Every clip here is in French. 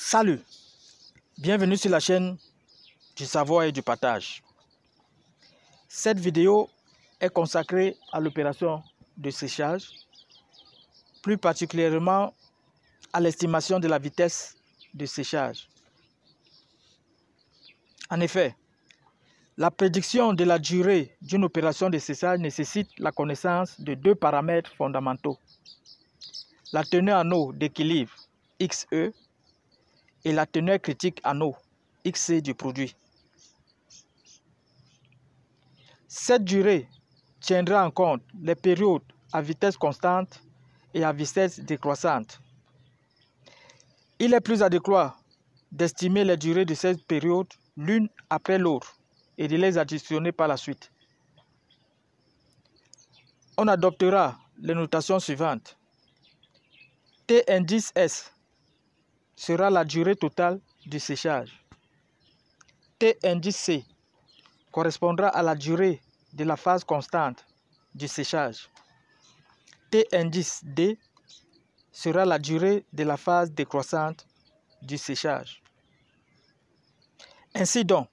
Salut, bienvenue sur la chaîne du savoir et du partage. Cette vidéo est consacrée à l'opération de séchage, plus particulièrement à l'estimation de la vitesse de séchage. En effet, la prédiction de la durée d'une opération de séchage nécessite la connaissance de deux paramètres fondamentaux. La teneur en eau d'équilibre XE et la teneur critique en eau, XC du produit. Cette durée tiendra en compte les périodes à vitesse constante et à vitesse décroissante. Il est plus adéquat d'estimer les durées de ces périodes l'une après l'autre et de les additionner par la suite. On adoptera les notations suivantes. T indice S sera la durée totale du séchage. T indice C correspondra à la durée de la phase constante du séchage. T indice D sera la durée de la phase décroissante du séchage. Ainsi donc,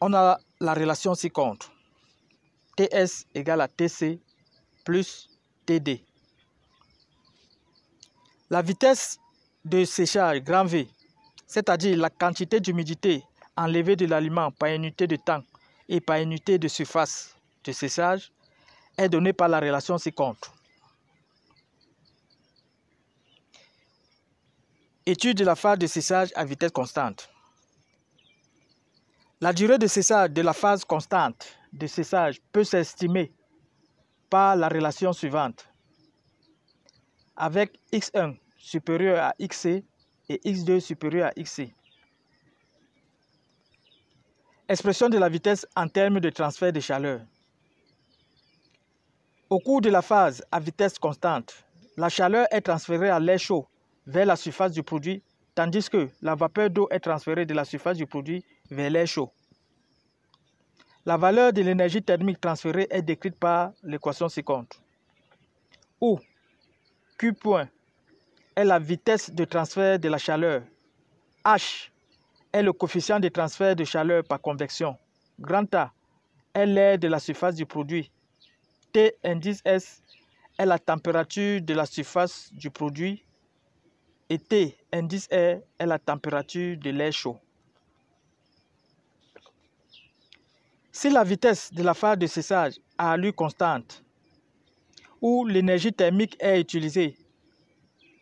on a la relation ci-contre. TS égale à TC plus TD. La vitesse de séchage grand V, c'est-à-dire la quantité d'humidité enlevée de l'aliment par unité de temps et par unité de surface de séchage, est donnée par la relation ci-contre. Étude de la phase de séchage à vitesse constante. La durée de séchage de la phase constante de séchage peut s'estimer par la relation suivante. Avec x1 supérieur à xc et x2 supérieur à xc. Expression de la vitesse en termes de transfert de chaleur. Au cours de la phase à vitesse constante, la chaleur est transférée à l'air chaud vers la surface du produit, tandis que la vapeur d'eau est transférée de la surface du produit vers l'air chaud. La valeur de l'énergie thermique transférée est décrite par l'équation suivante où Q point est la vitesse de transfert de la chaleur. H est le coefficient de transfert de chaleur par convection. Grand A est l'air de la surface du produit. T indice S est la température de la surface du produit. Et T indice R est la température de l'air chaud. Si la vitesse de la phase de cessage a lieu constante, où l'énergie thermique est utilisée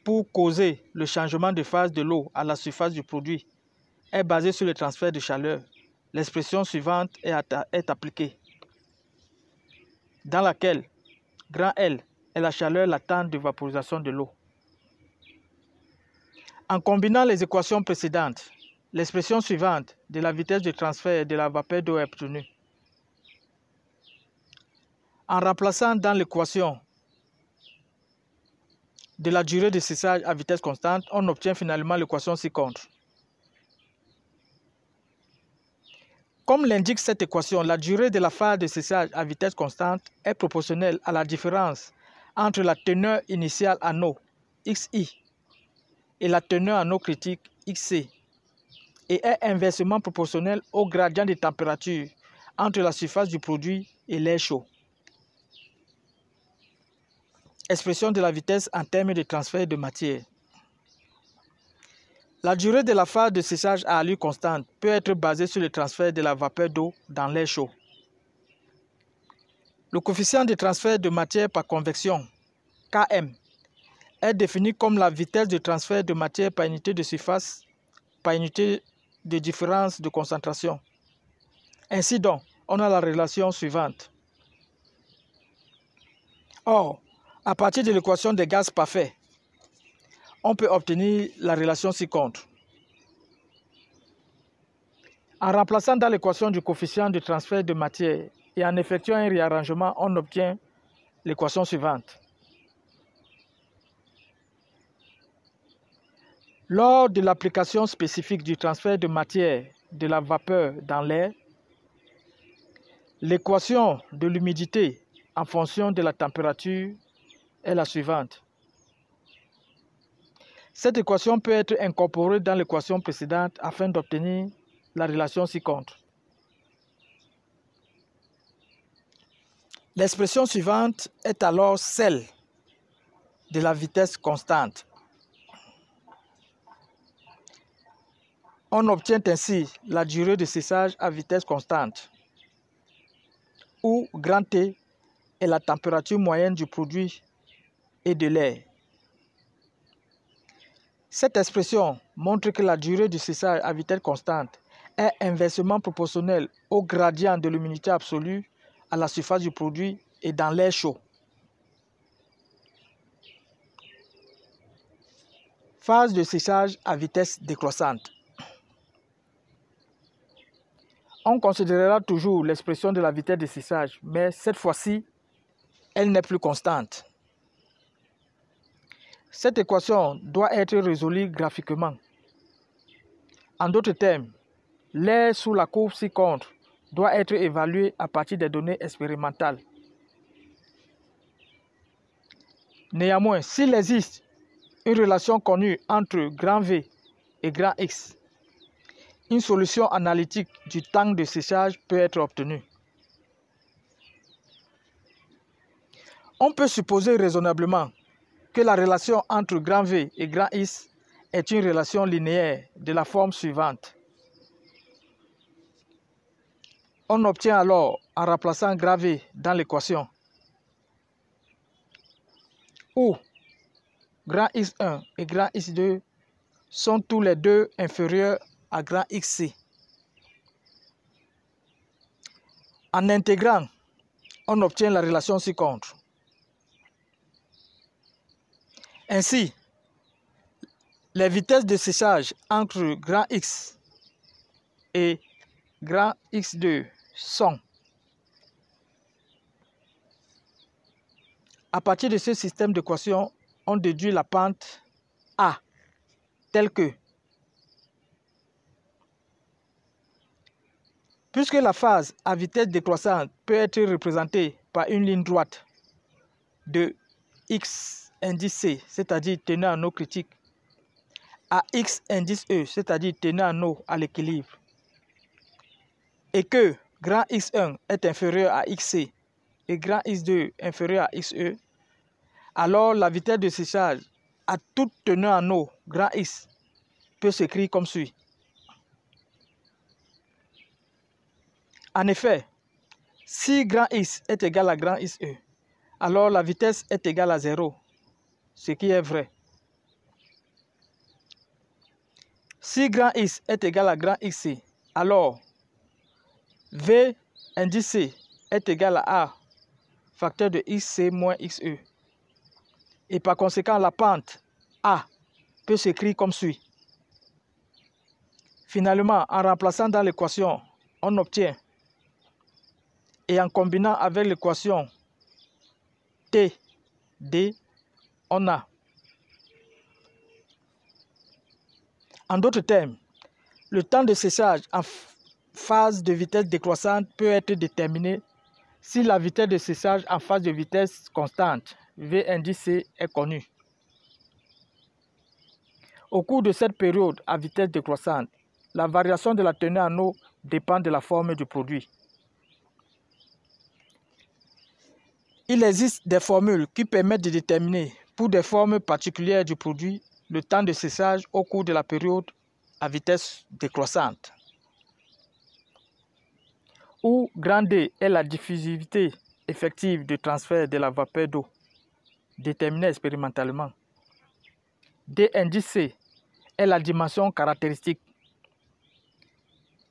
pour causer le changement de phase de l'eau à la surface du produit est basé sur le transfert de chaleur. L'expression suivante est, est appliquée, dans laquelle grand L est la chaleur latente de vaporisation de l'eau. En combinant les équations précédentes, l'expression suivante de la vitesse de transfert de la vapeur d'eau est obtenue. En remplaçant dans l'équation de la durée de cessage à vitesse constante, on obtient finalement l'équation ci-contre. Comme l'indique cette équation, la durée de la phase de cessage à vitesse constante est proportionnelle à la différence entre la teneur initiale en eau, xi, et la teneur en eau critique, xc, et est inversement proportionnelle au gradient de température entre la surface du produit et l'air chaud. Expression de la vitesse en termes de transfert de matière. La durée de la phase de séchage à allure constante peut être basée sur le transfert de la vapeur d'eau dans l'air chaud. Le coefficient de transfert de matière par convection, Km, est défini comme la vitesse de transfert de matière par unité de surface par unité de différence de concentration. Ainsi donc, on a la relation suivante. Or, à partir de l'équation des gaz parfaits, on peut obtenir la relation ci-contre. En remplaçant dans l'équation du coefficient de transfert de matière et en effectuant un réarrangement, on obtient l'équation suivante. Lors de l'application spécifique du transfert de matière de la vapeur dans l'air, l'équation de l'humidité en fonction de la température est la suivante. Cette équation peut être incorporée dans l'équation précédente afin d'obtenir la relation ci-contre. L'expression suivante est alors celle de la vitesse constante. On obtient ainsi la durée de cessage à vitesse constante, où grand T est la température moyenne du produit de l'air. Cette expression montre que la durée du séchage à vitesse constante est inversement proportionnelle au gradient de l'humidité absolue à la surface du produit et dans l'air chaud. Phase de séchage à vitesse décroissante. On considérera toujours l'expression de la vitesse de séchage, mais cette fois-ci, elle n'est plus constante. Cette équation doit être résolue graphiquement. En d'autres termes, l'air sous la courbe ci-contre doit être évalué à partir des données expérimentales. Néanmoins, s'il existe une relation connue entre grand V et grand X, une solution analytique du temps de séchage peut être obtenue. On peut supposer raisonnablement que la relation entre grand V et grand X est une relation linéaire de la forme suivante. On obtient alors, en remplaçant grand V dans l'équation, où grand X1 et grand X2 sont tous les deux inférieurs à grand XC. En intégrant, on obtient la relation ci-contre. Ainsi, les vitesses de séchage entre grand X et grand X2 sont À partir de ce système d'équations, on déduit la pente A telle que Puisque la phase à vitesse décroissante peut être représentée par une ligne droite de x indice C, c'est-à-dire tenant à nos critiques, à X indice E, c'est-à-dire tenant à nos à l'équilibre, et que grand X1 est inférieur à XC et grand X2 inférieur à XE, alors la vitesse de séchage à tout tenant en eau, grand X, peut s'écrire comme suit. En effet, si grand X est égal à grand XE, alors la vitesse est égale à 0 ce qui est vrai. Si grand X est égal à grand XC, alors V indice C est égal à A, facteur de XC moins XE. Et par conséquent, la pente A peut s'écrire comme suit. Finalement, en remplaçant dans l'équation, on obtient, et en combinant avec l'équation T, D, on a. En d'autres termes, le temps de séchage en phase de vitesse décroissante peut être déterminé si la vitesse de séchage en phase de vitesse constante, V indice est connue. Au cours de cette période à vitesse décroissante, la variation de la tenue en eau dépend de la forme du produit. Il existe des formules qui permettent de déterminer pour des formes particulières du produit, le temps de séchage au cours de la période à vitesse décroissante. ou grande D est la diffusivité effective de transfert de la vapeur d'eau, déterminée expérimentalement. D indice C est la dimension caractéristique.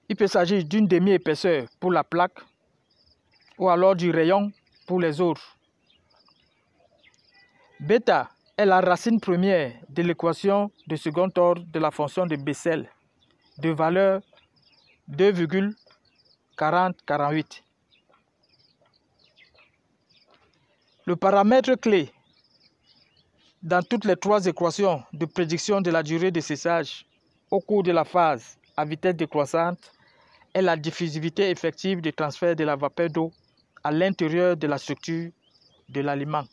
Il peut s'agir d'une demi-épaisseur pour la plaque ou alors du rayon pour les autres. Bêta est la racine première de l'équation de second ordre de la fonction de Bessel de valeur 2,4048. Le paramètre clé dans toutes les trois équations de prédiction de la durée de cessage au cours de la phase à vitesse décroissante est la diffusivité effective du transfert de la vapeur d'eau à l'intérieur de la structure de l'aliment.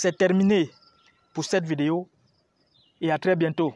C'est terminé pour cette vidéo et à très bientôt.